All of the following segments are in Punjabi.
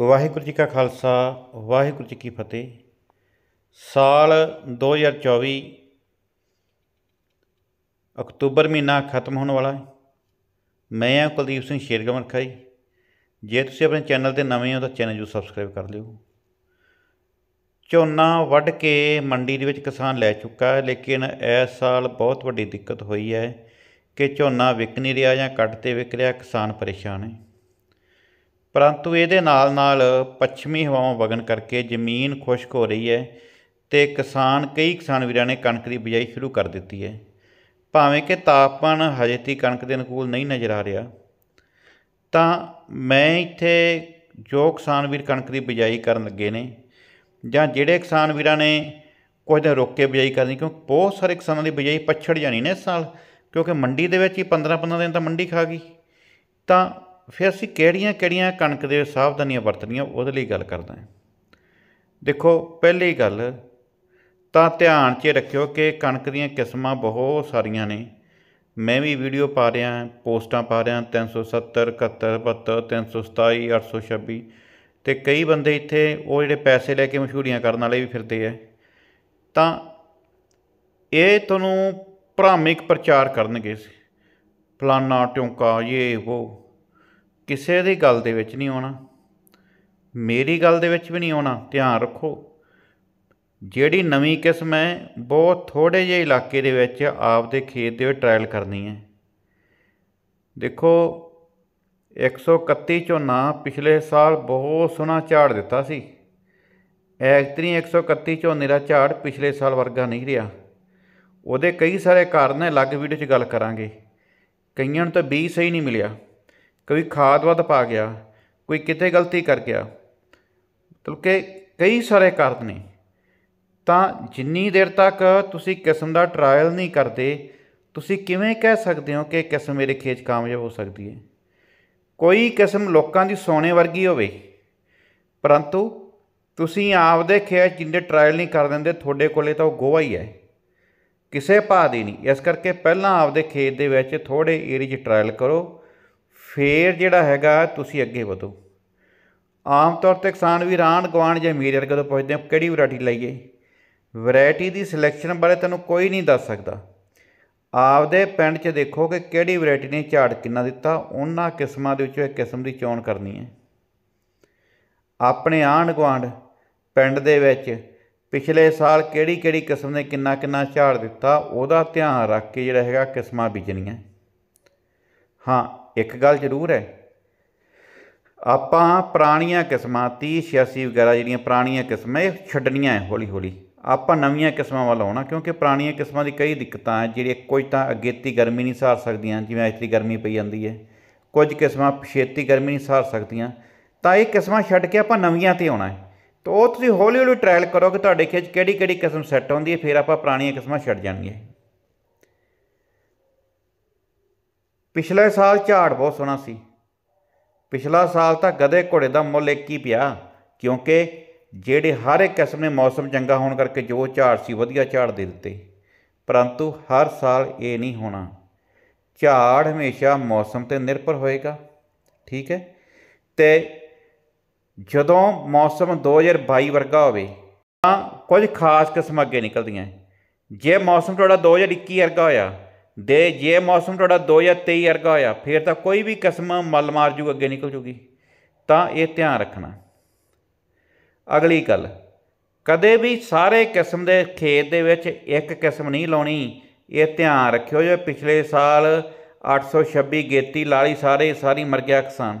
ਵਾਹਿਗੁਰੂ ਜੀ ਕਾ ਖਾਲਸਾ ਵਾਹਿਗੁਰੂ ਜੀ ਕੀ ਫਤਿਹ ਸਾਲ 2024 ਅਕਤੂਬਰ ਮਹੀਨਾ ਖਤਮ ਹੋਣ ਵਾਲਾ ਹੈ ਮੈਂ ਆ ਕੁਲਦੀਪ ਸਿੰਘ ਸ਼ੇਰਗਮਨ ਖਾਈ ਜੇ ਤੁਸੀਂ ਆਪਣੇ ਚੈਨਲ ਤੇ ਨਵੇਂ ਹੋ ਤਾਂ ਚੈਨਲ ਨੂੰ ਸਬਸਕ੍ਰਾਈਬ ਕਰ ਲਿਓ ਝੋਨਾ ਵੱਢ ਕੇ ਮੰਡੀ ਦੇ ਵਿੱਚ ਕਿਸਾਨ ਲੈ ਚੁੱਕਾ ਹੈ ਲੇਕਿਨ ਇਸ ਸਾਲ ਬਹੁਤ ਵੱਡੀ ਦਿੱਕਤ ਹੋਈ ਹੈ ਕਿ ਝੋਨਾ ਵਿਕ ਨਹੀਂ ਰਿਹਾ ਜਾਂ ਕੱਟ ਤੇ ਵਿਕ ਰਿਹਾ ਕਿਸਾਨ ਪਰੇਸ਼ਾਨ ਹੈ ਪਰੰਤੂ ਇਹਦੇ ਨਾਲ-ਨਾਲ ਪੱਛਮੀ ਹਵਾਵਾਂ ਵਗਣ ਕਰਕੇ ਜ਼ਮੀਨ ਖੁਸ਼ਕ ਹੋ ਰਹੀ ਹੈ ਤੇ ਕਿਸਾਨ ਕਈ ਕਿਸਾਨ ਵੀਰਾਂ ਨੇ ਕਣਕ ਦੀ ਬਿਜਾਈ ਸ਼ੁਰੂ ਕਰ ਦਿੱਤੀ ਹੈ ਭਾਵੇਂ ਕਿ ਤਾਪਮਾਨ ਹਜੇ ਤੀ ਕਣਕ ਦੇ ਅਨੁਕੂਲ ਨਹੀਂ ਨਜ਼ਰ ਆ ਰਿਹਾ ਤਾਂ ਮੈਂ ਇੱਥੇ ਜੋ ਕਿਸਾਨ ਵੀਰ ਕਣਕ ਦੀ ਬਿਜਾਈ ਕਰਨ ਲੱਗੇ ਨੇ ਜਾਂ ਜਿਹੜੇ ਕਿਸਾਨ ਵੀਰਾਂ ਨੇ ਕੁਝ ਦਿਨ ਰੁੱਕ ਕੇ ਬਿਜਾਈ ਕਰਨੀ ਕਿਉਂਕਿ ਬਹੁਤ ਸਾਰੇ ਕਿਸਾਨਾਂ ਦੀ ਬਿਜਾਈ ਪਛੜ ਜਾਣੀ ਨੇ ਇਸ ਸਾਲ ਕਿਉਂਕਿ ਮੰਡੀ ਦੇ ਵਿੱਚ ਹੀ 15-15 ਦਿਨ ਤਾਂ ਮੰਡੀ ਖਾ ਗਈ ਤਾਂ ਫਿਰ ਅਸੀਂ ਕਿਹੜੀਆਂ-ਕਿਹੜੀਆਂ ਕਣਕ ਦੇ ਸਾਵਧਾਨੀਆਂ ਵਰਤਣੀਆਂ ਉਹਦੇ ਲਈ ਗੱਲ ਕਰਦਾ ਹਾਂ ਦੇਖੋ ਪਹਿਲੀ ਗੱਲ ਤਾਂ ਧਿਆਨ 'ਚ ਰੱਖਿਓ ਕਿ ਕਣਕ ਦੀਆਂ ਕਿਸਮਾਂ ਬਹੁਤ ਸਾਰੀਆਂ ਨੇ ਮੈਂ ਵੀ ਵੀਡੀਓ ਪਾ ਰਿਹਾ ਹਾਂ ਪੋਸਟਾਂ ਪਾ ਰਿਹਾ ਹਾਂ 370 71 72 327 826 ਤੇ ਕਈ ਬੰਦੇ ਇੱਥੇ ਉਹ ਜਿਹੜੇ ਪੈਸੇ ਲੈ ਕੇ ਮਸ਼ਹੂਰੀਆਂ ਕਰਨ ਵਾਲੇ ਵੀ ਫਿਰਦੇ ਐ ਤਾਂ ਇਹ ਤੁਹਾਨੂੰ ਭ੍ਰਾਮਿਕ ਪ੍ਰਚਾਰ ਕਰਨਗੇ ਫਲਾਨਾ ਟਿਉਂਕਾ ਇਹ ਉਹ ਕਿਸੇ ਦੀ ਗੱਲ ਦੇ ਵਿੱਚ ਨਹੀਂ ਆਉਣਾ ਮੇਰੀ ਗੱਲ ਦੇ ਵਿੱਚ ਵੀ ਨਹੀਂ ਆਉਣਾ ਧਿਆਨ ਰੱਖੋ ਜਿਹੜੀ ਨਵੀਂ ਕਿਸਮ ਹੈ ਬਹੁਤ ਥੋੜੇ ਜਿਹੇ ਇਲਾਕੇ ਦੇ ਵਿੱਚ ਆਪਦੇ ਖੇਤ ਦੇ ਵਿੱਚ ਟ੍ਰਾਇਲ ਕਰਨੀ ਹੈ ਦੇਖੋ 131 ਝੋਨਾ ਪਿਛਲੇ ਸਾਲ ਬਹੁਤ ਸੋਹਣਾ ਝਾੜ ਦਿੱਤਾ ਸੀ ਐਕਤਰੀ 131 ਝੋਨੇ ਦਾ ਝਾੜ ਪਿਛਲੇ ਸਾਲ ਵਰਗਾ ਨਹੀਂ ਰਿਹਾ ਉਹਦੇ ਕਈ ਸਾਰੇ ਕਾਰਨ ਹੈ ਅਲੱਗ ਵੀਡੀਓ 'ਚ ਗੱਲ ਕਰਾਂਗੇ ਕਈਆਂ ਨੂੰ ਤਾਂ ਬੀ ਸਹੀ ਨਹੀਂ ਮਿਲਿਆ ਕੋਈ ਖਾਦ ਵਾਦ ਪਾ ਗਿਆ ਕੋਈ ਕਿਤੇ ਗਲਤੀ ਕਰ ਗਿਆ ਮਤਲਬ ਕਿ ਕਈ ਸਾਰੇ ਕਾਰਨ ਨੇ ਤਾਂ ਜਿੰਨੀ ਦੇਰ ਤੱਕ ਤੁਸੀਂ ਕਿਸਮ ਦਾ ਟਰਾਇਲ ਨਹੀਂ ਕਰਦੇ ਤੁਸੀਂ ਕਿਵੇਂ ਕਹਿ ਸਕਦੇ ਹੋ ਕਿ ਕਿਸਮ ਮੇਰੇ ਖੇਤ ਕਾਮਯਾਬ ਹੋ ਸਕਦੀ ਹੈ ਕੋਈ ਕਿਸਮ ਲੋਕਾਂ ਦੀ ਸੋਨੇ ਵਰਗੀ ਹੋਵੇ ਪਰੰਤੂ ਤੁਸੀਂ ਆਪਦੇ ਖੇਤ ਜਿੰਦੇ ਟਰਾਇਲ ਨਹੀਂ ਕਰ ਦਿੰਦੇ ਤੁਹਾਡੇ ਕੋਲੇ ਤਾਂ ਉਹ ਗੋਹਾ ਹੀ ਹੈ ਕਿਸੇ ਪਾ ਦੀ ਨਹੀਂ ਇਸ ਕਰਕੇ ਪਹਿਲਾਂ ਆਪਦੇ ਖੇਤ ਦੇ ਵਿੱਚ ਥੋੜੇ ਏਰੀਆ 'ਚ ਟਰਾਇਲ ਕਰੋ ਫੇਰ ਜਿਹੜਾ ਹੈਗਾ ਤੁਸੀਂ ਅੱਗੇ ਵਧੋ ਆਮ ਤੌਰ ਤੇ ਕਿਸਾਨ ਵੀ ਰਾਣ ਗੁਆਂਢ ਜਾਂ ਮੀਰ ਵਰਗੇ ਤੋਂ ਪੁੱਛਦੇ ਆ ਕਿਹੜੀ ਵੈਰਾਈਟੀ ਲਈਏ ਵੈਰਾਈਟੀ ਦੀ ਸਿਲੈਕਸ਼ਨ ਬਾਰੇ ਤੁਹਾਨੂੰ ਕੋਈ ਨਹੀਂ ਦੱਸ ਸਕਦਾ ਆਪਦੇ ਪਿੰਡ 'ਚ ਦੇਖੋ ਕਿ ਕਿਹੜੀ ਵੈਰਾਈਟੀ ਨੇ ਝਾੜ ਕਿੰਨਾ ਦਿੱਤਾ ਉਹਨਾਂ ਕਿਸਮਾਂ ਦੇ ਵਿੱਚੋਂ ਇੱਕ ਕਿਸਮ ਦੀ ਚੋਣ ਕਰਨੀ ਹੈ ਆਪਣੇ ਆਂਢ ਗਵਾਂਡ ਪਿੰਡ ਦੇ ਵਿੱਚ ਪਿਛਲੇ ਸਾਲ ਕਿਹੜੀ ਕਿਹੜੀ ਕਿਸਮ ਨੇ ਕਿੰਨਾ ਕਿੰਨਾ ਝਾੜ ਦਿੱਤਾ ਉਹਦਾ ਧਿਆਨ ਰੱਖ ਕੇ ਜਿਹੜਾ ਹੈਗਾ ਕਿਸਮਾਂ ਬੀਜਣੀਆਂ ਹਾਂ ਇੱਕ ਗੱਲ ਜ਼ਰੂਰ ਹੈ ਆਪਾਂ ਪੁਰਾਣੀਆਂ ਕਿਸਮਾਂ 30 86 ਵਗੈਰਾ ਜਿਹੜੀਆਂ ਪੁਰਾਣੀਆਂ ਕਿਸਮਾਂ ਇਹ ਛੱਡਣੀਆਂ ਹੈ ਹੌਲੀ ਹੌਲੀ ਆਪਾਂ ਨਵੀਆਂ ਕਿਸਮਾਂ ਵੱਲ ਆਉਣਾ ਕਿਉਂਕਿ ਪੁਰਾਣੀਆਂ ਕਿਸਮਾਂ ਦੀ ਕਈ ਦਿੱਕਤਾਂ ਹੈ ਜਿਹੜੀ ਕੁਝ ਤਾਂ ਅਗੇਤੀ ਗਰਮੀ ਨਹੀਂ ਸਹਾਰ ਸਕਦੀਆਂ ਜਿਵੇਂ ਇਤਨੀ ਗਰਮੀ ਪਈ ਜਾਂਦੀ ਹੈ ਕੁਝ ਕਿਸਮਾਂ ਪਛੇਤੀ ਗਰਮੀ ਨਹੀਂ ਸਹਾਰ ਸਕਦੀਆਂ ਤਾਂ ਇਹ ਕਿਸਮਾਂ ਛੱਡ ਕੇ ਆਪਾਂ ਨਵੀਆਂ ਤੇ ਆਉਣਾ ਹੈ ਤਾਂ ਉਹ ਤੁਸੀਂ ਹੌਲੀ ਹੌਲੀ ਟ੍ਰਾਇਲ ਕਰੋ ਕਿ ਤੁਹਾਡੇ ਖੇਚ ਕਿਹੜੀ ਕਿਹੜੀ ਕਿਸਮ ਸੈੱਟ ਹੁੰਦੀ ਹੈ ਫਿਰ ਆਪਾਂ ਪੁਰਾਣੀਆਂ ਕਿਸਮਾਂ ਛੱਡ ਜਾਣਗੇ ਪਿਛਲੇ ਸਾਲ ਝਾੜ ਬਹੁਤ ਸੋਹਣਾ ਸੀ ਪਿਛਲਾ ਸਾਲ ਤਾਂ ਗਦੇ ਘੋੜੇ ਦਾ ਮੁੱਲ ਇੱਕ ਹੀ ਪਿਆ ਕਿਉਂਕਿ ਜਿਹੜੇ ਹਰ ਇੱਕ ਕਿਸਮ ਦੇ ਮੌਸਮ ਚੰਗਾ ਹੋਣ ਕਰਕੇ ਜੋ ਝਾੜ ਸੀ ਵਧੀਆ ਝਾੜ ਦੇ ਦਿੱਤੇ ਪਰੰਤੂ ਹਰ ਸਾਲ ਇਹ ਨਹੀਂ ਹੋਣਾ ਝਾੜ ਹਮੇਸ਼ਾ ਮੌਸਮ ਤੇ ਨਿਰਭਰ ਹੋਏਗਾ ਠੀਕ ਹੈ ਤੇ ਜਦੋਂ ਮੌਸਮ 2022 ਵਰਗਾ ਹੋਵੇ ਤਾਂ ਕੁਝ ਖਾਸ ਕਿਸਮ ਅੱਗੇ ਨਿਕਲਦੀਆਂ ਜੇ ਮੌਸਮ ਤੁਹਾਡਾ 2021 ਵਰਗਾ ਹੋਇਆ ਦੇ ਜੇ ਮੌਸਮ ਤੁਹਾਡਾ 2023 ਵਰਗਾ ਹੋਇਆ ਫਿਰ ਤਾਂ ਕੋਈ ਵੀ ਕਸਮ ਮਲ ਮਾਰ ਜੂ ਅੱਗੇ ਨਿਕਲ ਜੂਗੀ ਤਾਂ ਇਹ ਧਿਆਨ ਰੱਖਣਾ ਅਗਲੀ ਗੱਲ ਕਦੇ ਵੀ ਸਾਰੇ ਕਿਸਮ ਦੇ ਖੇਤ ਦੇ ਵਿੱਚ ਇੱਕ ਕਿਸਮ ਨਹੀਂ ਲਾਉਣੀ ਇਹ ਧਿਆਨ ਰੱਖਿਓ ਜੇ ਪਿਛਲੇ ਸਾਲ 826 ਗੇਤੀ ਲਾਲੀ ਸਾਰੇ ਸਾਰੀ ਮਰ ਗਿਆ ਕਿਸਾਨ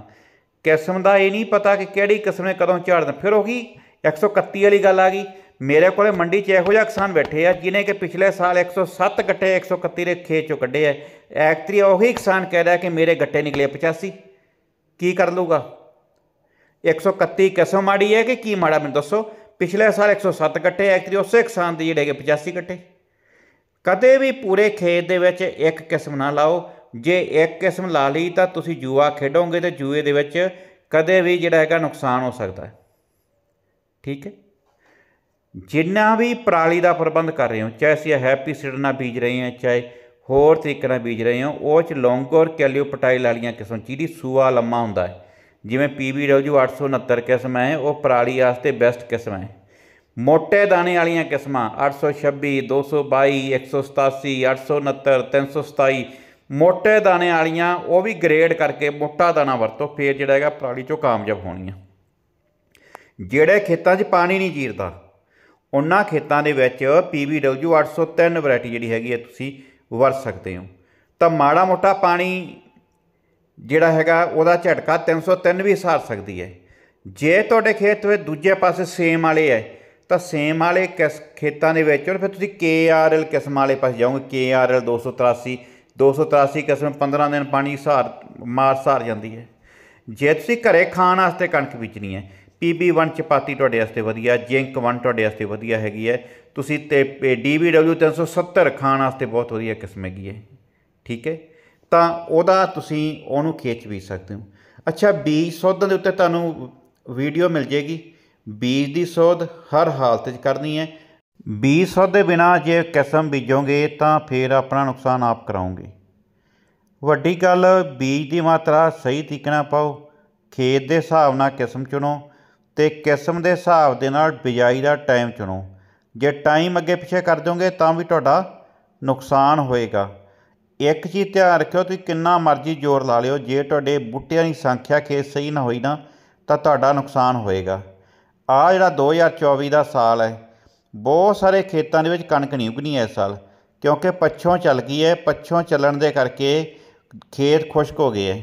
ਕਿਸਮ ਦਾ ਇਹ ਨਹੀਂ ਪਤਾ ਕਿ ਕਿਹੜੀ ਕਿਸਮੇ ਕਦੋਂ ਝਾੜਨਾ ਫਿਰ ਕੀ 131 ਵਾਲੀ ਗੱਲ ਆ ਗਈ ਮੇਰੇ ਕੋਲੇ ਮੰਡੀ 'ਚ ਇਹੋ ਜਿਹਾ ਕਿਸਾਨ ਬੈਠੇ ਆ ਜਿਨੇ ਕਿ ਪਿਛਲੇ ਸਾਲ 107 ਗੱਟੇ 131 ਦੇ ਖੇਤ 'ਚੋਂ ਕੱਢੇ ਐ ਐਕਤਰੀ ਉਹੀ ਕਿਸਾਨ ਕਹਿ ਰਿਹਾ ਕਿ ਮੇਰੇ ਗੱਟੇ ਨਿਕਲੇ 85 ਕੀ ਕਰ ਲੂਗਾ 131 ਕਿਸੋਂ ਮਾੜੀ ਹੈ ਕਿ ਕੀ ਮਾੜਾ ਮੈਨੂੰ ਦੱਸੋ ਪਿਛਲੇ ਸਾਲ 107 ਗੱਟੇ ਐਕਤਰੀ ਉਸੇ ਕਿਸਾਨ ਦੇ ਜਿਹੜੇ ਕਿ 85 ਗੱਟੇ ਕਦੇ ਵੀ ਪੂਰੇ ਖੇਤ ਦੇ ਵਿੱਚ ਇੱਕ ਕਿਸਮ ਨਾ ਲਾਓ ਜੇ ਇੱਕ ਕਿਸਮ ਲਾ ਲਈ ਤਾਂ ਤੁਸੀਂ ਜੂਆ ਖੇਡੋਗੇ ਤੇ ਜੂਏ ਦੇ ਵਿੱਚ ਕਦੇ ਵੀ ਜਿਹੜਾ ਹੈਗਾ ਨੁਕਸਾਨ ਹੋ ਸਕਦਾ ਹੈ ਠੀਕ ਹੈ ਜਿੰਨਾ ਵੀ ਪ੍ਰਾਲੀ ਦਾ ਪ੍ਰਬੰਧ ਕਰ ਰਹੇ ਹੋ ਚਾਹੇ ਅਸੀਂ ਹੈਪੀ ਸੀਡ ਨਾਲ ਬੀਜ ਰਹੇ ਹਾਂ ਚਾਹੇ ਹੋਰ ਤਰੀਕੇ ਨਾਲ ਬੀਜ ਰਹੇ ਹਾਂ ਉਹ ਚ ਲੌਂਗੋਰ ਪਟਾਈ ਵਾਲੀਆਂ ਕਿਸਮ ਜਿਹਦੀ ਸੂਆ ਲੰਮਾ ਹੁੰਦਾ ਹੈ ਜਿਵੇਂ ਪੀਬੀ 869 ਕਿਸਮ ਹੈ ਉਹ ਪ੍ਰਾਲੀ ਵਾਸਤੇ ਬੈਸਟ ਕਿਸਮ ਹੈ ਮੋٹے ਦਾਣੇ ਵਾਲੀਆਂ ਕਿਸਮਾਂ 826 222 187 869 327 ਮੋٹے ਦਾਣੇ ਵਾਲੀਆਂ ਉਹ ਵੀ ਗ੍ਰੇਡ ਕਰਕੇ ਮੋਟਾ ਦਾਣਾ ਵਰਤੋ ਫੇਰ ਜਿਹੜਾ ਹੈਗਾ ਪ੍ਰਾਲੀ ਚੋਂ ਕਾਮਯਾਬ ਹੋਣੀਆਂ ਜਿਹੜੇ ਖੇਤਾਂ 'ਚ ਪਾਣੀ ਨਹੀਂ ਜੀਰਦਾ ਉਹਨਾਂ ਖੇਤਾਂ ਦੇ ਵਿੱਚ PBW 803 ਵੈਰਾਈਟੀ ਜਿਹੜੀ ਹੈਗੀ ਹੈ ਤੁਸੀਂ ਵਰਤ ਸਕਦੇ ਹੋ ਤਾਂ ਮਾੜਾ ਮੋਟਾ ਪਾਣੀ ਜਿਹੜਾ ਹੈਗਾ ਉਹਦਾ ਝਟਕਾ 303 ਵੀ ਸਹਾਰ ਸਕਦੀ ਹੈ ਜੇ ਤੁਹਾਡੇ ਖੇਤ ਵਿੱਚ ਦੂਜੇ ਪਾਸੇ ਸੇਮ ਵਾਲੇ ਹੈ ਤਾਂ ਸੇਮ ਵਾਲੇ ਕਿਸ ਖੇਤਾਂ ਦੇ ਵਿੱਚ ਫਿਰ ਤੁਸੀਂ KRL ਕਿਸਮ ਵਾਲੇ ਪਾਸੇ ਜਾਓਗੇ KRL 283 283 ਕਿਸਮ 15 ਦਿਨ ਪਾਣੀ ਸਹਾਰ ਮਾਰ ਸਹਾਰ ਜਾਂਦੀ ਹੈ ਜੇ ਤੁਸੀਂ ਘਰੇ ਖਾਣ ਵਾਸਤੇ ਕਣਕ ਬੀਜਣੀ ਹੈ PB1 ਚਪਾਤੀ ਤੁਹਾਡੇ ਵਾਸਤੇ ਵਧੀਆ ਜਿੰਕ 1 ਤੁਹਾਡੇ ਵਾਸਤੇ ਵਧੀਆ ਹੈਗੀ ਹੈ ਤੁਸੀਂ ਤੇ DBW 370 ਖਾਣ ਵਾਸਤੇ ਬਹੁਤ ਵਧੀਆ ਕਿਸਮ ਹੈਗੀ ਹੈ ਠੀਕ ਹੈ ਤਾਂ ਉਹਦਾ ਤੁਸੀਂ ਉਹਨੂੰ ਖੇਚ ਵੀ ਸਕਦੇ ਹੋ ਅੱਛਾ ਬੀਜ ਸੋਧਨ ਦੇ ਉੱਤੇ ਤੁਹਾਨੂੰ ਵੀਡੀਓ ਮਿਲ ਜੇਗੀ ਬੀਜ ਦੀ ਸੋਧ ਹਰ ਹਾਲਤ 'ਚ ਕਰਨੀ ਹੈ ਬੀਜ ਸੋਧ ਦੇ ਬਿਨਾ ਜੇ ਕਿਸਮ ਬੀਜੋਗੇ ਤਾਂ ਫੇਰ ਆਪਣਾ ਨੁਕਸਾਨ ਆਪ ਕਰਾਉਂਗੇ ਵੱਡੀ ਗੱਲ ਬੀਜ ਦੀ ਮਾਤਰਾ ਸਹੀ ਤਰੀਕੇ ਨਾਲ ਪਾਓ ਖੇਤ ਦੇ ਹਿਸਾਬ ਨਾਲ ਕਿਸਮ ਚੁਣੋ ਤੇ ਕਿਸਮ ਦੇ ਹਿਸਾਬ ਦੇ ਨਾਲ ਬਿਜਾਈ ਦਾ ਟਾਈਮ ਚੁਣੋ ਜੇ ਟਾਈਮ ਅੱਗੇ ਪਿੱਛੇ ਕਰ ਦਿਓਗੇ ਤਾਂ ਵੀ ਤੁਹਾਡਾ ਨੁਕਸਾਨ ਹੋਏਗਾ ਇੱਕ ਚੀਜ਼ ਧਿਆਨ ਰੱਖਿਓ ਤੁਸੀਂ ਕਿੰਨਾ ਮਰਜ਼ੀ ਜ਼ੋਰ ਲਾ ਲਿਓ ਜੇ ਤੁਹਾਡੇ ਬੁੱਟਿਆਂ ਦੀ ਸੰਖਿਆ ਖੇਤ ਸਹੀ ਨਾ ਹੋਈ ਨਾ ਤਾਂ ਤੁਹਾਡਾ ਨੁਕਸਾਨ ਹੋਏਗਾ ਆ ਜਿਹੜਾ 2024 ਦਾ ਸਾਲ ਹੈ ਬਹੁਤ ਸਾਰੇ ਖੇਤਾਂ ਦੇ ਵਿੱਚ ਕਣਕ ਨਹੀਂ ਉਗਣੀ ਇਸ ਸਾਲ ਕਿਉਂਕਿ ਪੱਛੋਂ ਚੱਲ ਗਈ ਹੈ ਪੱਛੋਂ ਚੱਲਣ ਦੇ ਕਰਕੇ ਖੇਤ ਖੁਸ਼ਕ ਹੋ ਗਏ ਹੈ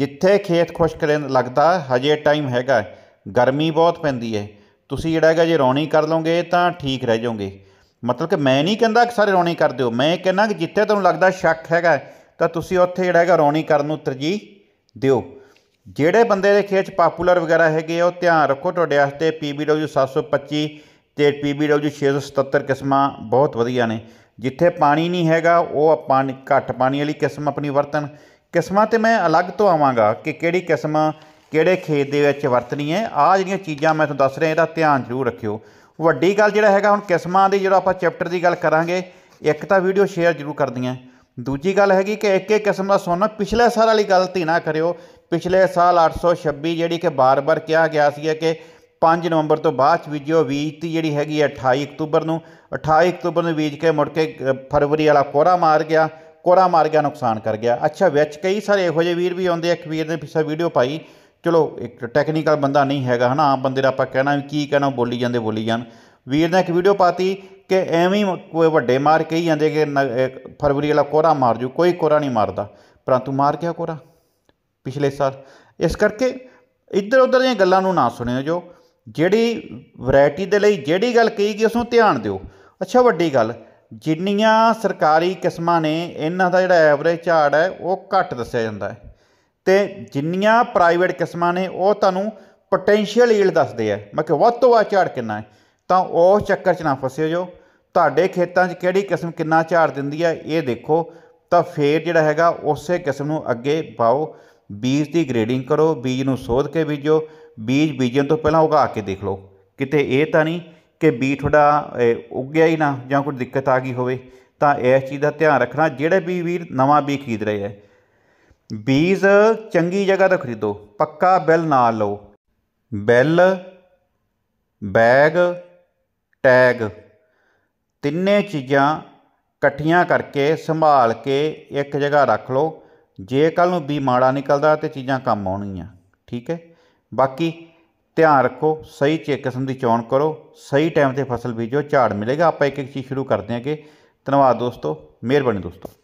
ਜਿੱਥੇ ਖੇਤ ਖੁਸ਼ਕ ਲੱਗਦਾ ਹਜੇ ਟਾਈਮ ਹੈਗਾ ਗਰਮੀ ਬਹੁਤ ਪੈਂਦੀ ਹੈ ਤੁਸੀਂ ਜਿਹੜਾ ਹੈਗਾ ਜੇ ਰੌਣੀ ਕਰ ਲਓਗੇ ਤਾਂ ਠੀਕ ਰਹਿ ਜਾਓਗੇ ਮਤਲਬ ਕਿ ਮੈਂ ਨਹੀਂ ਕਹਿੰਦਾ ਕਿ ਸਾਰੇ ਰੌਣੀ ਕਰ ਦਿਓ ਮੈਂ ਕਹਿੰਦਾ ਕਿ ਜਿੱਥੇ ਤੁਹਾਨੂੰ ਲੱਗਦਾ ਸ਼ੱਕ ਹੈਗਾ ਤਾਂ ਤੁਸੀਂ ਉੱਥੇ ਜਿਹੜਾ ਹੈਗਾ ਰੌਣੀ ਕਰਨ ਨੂੰ ਤਰਜੀਹ ਦਿਓ ਜਿਹੜੇ ਬੰਦੇ ਦੇ ਖੇਚ ਪਾਪੂਲਰ ਵਗੈਰਾ ਹੈਗੇ ਉਹ ਧਿਆਨ ਰੱਖੋ ਤੁਹਾਡੇ ਵਾਸਤੇ PBW 725 ਤੇ PBW 677 ਕਿਸਮਾਂ ਬਹੁਤ ਵਧੀਆ ਨੇ ਜਿੱਥੇ ਪਾਣੀ ਨਹੀਂ ਹੈਗਾ ਉਹ ਆਪਾਂ ਘੱਟ ਪਾਣੀ ਵਾਲੀ ਕਿਸਮ ਆਪਣੀ ਵਰਤਨ ਕਿਸਮਾਂ ਤੇ ਮੈਂ ਅਲੱਗ ਤੋਂ ਆਵਾਂਗਾ ਕਿ ਕਿਹੜੀ ਕਿਸਮ ਕਿਹੜੇ ਖੇਤ ਦੇ ਵਿੱਚ ਵਰਤਣੀ ਹੈ ਆ ਜਿਹੜੀਆਂ ਚੀਜ਼ਾਂ ਮੈਂ ਤੁਹਾਨੂੰ ਦੱਸ ਰਿਹਾ ਇਹਦਾ ਧਿਆਨ ਜ਼ਰੂਰ ਰੱਖਿਓ ਵੱਡੀ ਗੱਲ ਜਿਹੜਾ ਹੈਗਾ ਹੁਣ ਕਿਸਮਾਂ ਦੀ ਜਿਹੜਾ ਆਪਾਂ ਚੈਪਟਰ ਦੀ ਗੱਲ ਕਰਾਂਗੇ ਇੱਕ ਤਾਂ ਵੀਡੀਓ ਸ਼ੇਅਰ ਜ਼ਰੂਰ ਕਰਦੀਆਂ ਦੂਜੀ ਗੱਲ ਹੈਗੀ ਕਿ ਇੱਕ ਇੱਕ ਕਿਸਮ ਦਾ ਸੋਨਾ ਪਿਛਲੇ ਸਾਲ ਵਾਲੀ ਗਲਤੀ ਨਾ ਕਰਿਓ ਪਿਛਲੇ ਸਾਲ 826 ਜਿਹੜੀ ਕਿ ਬਾਰ-ਬਾਰ ਕਿਹਾ ਗਿਆ ਸੀ ਕਿ 5 ਨਵੰਬਰ ਤੋਂ ਬਾਅਦ ਚ ਬੀਜ ਵੀਜਤੀ ਜਿਹੜੀ ਹੈਗੀ 28 ਅਕਤੂਬਰ ਨੂੰ 28 ਅਕਤੂਬਰ ਨੂੰ ਵੀਜ ਕੇ ਮੁੜ ਕੇ ਫਰਵਰੀ ਵਾਲਾ ਕੋਰਾ ਮਾਰ ਗਿਆ ਕੋਰਾ ਮਾਰ ਗਿਆ ਨੁਕਸਾਨ ਕਰ ਗਿਆ ਅੱਛਾ ਵਿੱਚ ਕਈ ਸਾਰੇ ਇਹੋ ਜਿਹੇ ਵੀਰ ਵੀ ਆਉਂਦੇ ਆ ਇੱਕ ਵੀਰ ਨੇ ਪਿੱਛੇ ਵੀਡੀਓ ਪਾਈ ਚਲੋ ਇੱਕ ਟੈਕਨੀਕਲ ਬੰਦਾ ਨਹੀਂ ਹੈਗਾ ਹਨਾ ਆਮ ਬੰਦੇ ਦਾ ਆਪਾਂ ਕਹਿਣਾ ਕੀ ਕਹਿਣਾ ਬੋਲੀ ਜਾਂਦੇ ਬੋਲੀ ਜਾਣ ਵੀਰ ਨੇ ਇੱਕ ਵੀਡੀਓ ਪਾਤੀ ਕਿ ਐਵੇਂ ਕੋਈ ਵੱਡੇ ਮਾਰ ਕਹੀ ਜਾਂਦੇ ਕਿ ਫਰਵਰੀ ਵਾਲਾ ਕੋਰਾ ਮਾਰ ਜੂ ਕੋਈ ਕੋਰਾ ਨਹੀਂ ਮਾਰਦਾ ਪਰੰਤੂ ਮਾਰ ਗਿਆ ਕੋਰਾ ਪਿਛਲੇ ਸਾਲ ਇਸ ਕਰਕੇ ਇੱਧਰ ਉੱਧਰ ਦੀਆਂ ਗੱਲਾਂ ਨੂੰ ਨਾ ਸੁਣਿਓ ਜੋ ਜਿਹੜੀ ਵੈਰਾਈਟੀ ਦੇ ਲਈ ਜਿਹੜੀ ਗੱਲ ਕਹੀ ਗਈ ਉਸ ਨੂੰ ਧਿਆਨ ਦਿਓ ਅੱਛਾ ਵੱਡੀ ਗੱਲ ਜਿੰਨੀਆਂ ਸਰਕਾਰੀ ਕਿਸਮਾਂ ਨੇ ਇਹਨਾਂ ਦਾ ਜਿਹੜਾ ਐਵਰੇਜ ਝਾੜ ਹੈ ਉਹ ਘੱਟ ਦੱਸਿਆ ਜਾਂਦਾ ਹੈ ਤੇ ਜਿੰਨੀਆਂ ਪ੍ਰਾਈਵੇਟ ਕਿਸਮਾਂ ਨੇ ਉਹ ਤੁਹਾਨੂੰ ਪੋਟੈਂਸ਼ੀਅਲ ਈਲਡ ਦੱਸਦੇ ਆ ਮੈਂ ਕਿ ਵੱਧ ਤੋਂ ਵੱਧ ਝਾੜ ਕਿੰਨਾ ਹੈ ਤਾਂ ਉਹ ਚੱਕਰ 'ਚ ਨਾ ਫਸਿਓ ਜੋ ਤੁਹਾਡੇ ਖੇਤਾਂ 'ਚ ਕਿਹੜੀ ਕਿਸਮ ਕਿੰਨਾ ਝਾੜ ਦਿੰਦੀ ਆ ਇਹ ਦੇਖੋ ਤਾਂ ਫੇਰ ਜਿਹੜਾ ਹੈਗਾ ਉਸੇ ਕਿਸਮ ਨੂੰ ਅੱਗੇ ਪਾਓ ਬੀਜ ਦੀ ਗ੍ਰੇਡਿੰਗ ਕਰੋ ਬੀਜ ਨੂੰ ਸੋਧ ਕੇ ਬੀਜੋ ਬੀਜ ਬੀਜਣ ਤੋਂ ਪਹਿਲਾਂ ਉਗਾ ਕੇ ਦੇਖ ਲਓ ਕਿਤੇ ਇਹ ਤਾਂ ਨਹੀਂ ਕਿ ਬੀਜ ਤੁਹਾਡਾ ਉੱਗਿਆ ਹੀ ਨਾ ਜਾਂ ਕੋਈ ਦਿੱਕਤ ਆ ਗਈ ਹੋਵੇ ਤਾਂ ਇਸ ਚੀਜ਼ ਦਾ ਧਿਆਨ ਰੱਖਣਾ ਜਿਹੜੇ ਵੀ ਵੀਰ ਨਵਾਂ ਬੀਜ ਖਰੀਦ ਰਹੇ ਆ ਬੀਜ ਚੰਗੀ ਜਗ੍ਹਾ ਤੋਂ ਖਰੀਦੋ ਪੱਕਾ ਬਿੱਲ ਨਾ ਲਓ ਬਿੱਲ ਬੈਗ ਟੈਗ ਤਿੰਨੇ ਚੀਜ਼ਾਂ ਇਕੱਠੀਆਂ ਕਰਕੇ ਸੰਭਾਲ ਕੇ ਇੱਕ ਜਗ੍ਹਾ ਰੱਖ ਲਓ ਜੇ ਕੱਲ ਨੂੰ ਵੀ ਮਾੜਾ ਨਿਕਲਦਾ ਤੇ ਚੀਜ਼ਾਂ ਕੰਮ ਆਉਣੀਆਂ ਠੀਕ ਹੈ ਬਾਕੀ ਧਿਆਨ ਰੱਖੋ ਸਹੀ ਚੇਕ ਕਿਸਮ ਦੀ ਚੋਣ ਕਰੋ ਸਹੀ ਟਾਈਮ ਤੇ ਫਸਲ ਬੀਜੋ ਝਾੜ ਮਿਲੇਗਾ ਆਪਾਂ ਇੱਕ ਇੱਕ ਚੀਜ਼ ਸ਼ੁਰੂ ਕਰਦੇ ਕਿ ਧੰਨਵਾਦ ਦੋਸਤੋ ਮਿਹਰਬਾਨੀ ਦੋਸਤੋ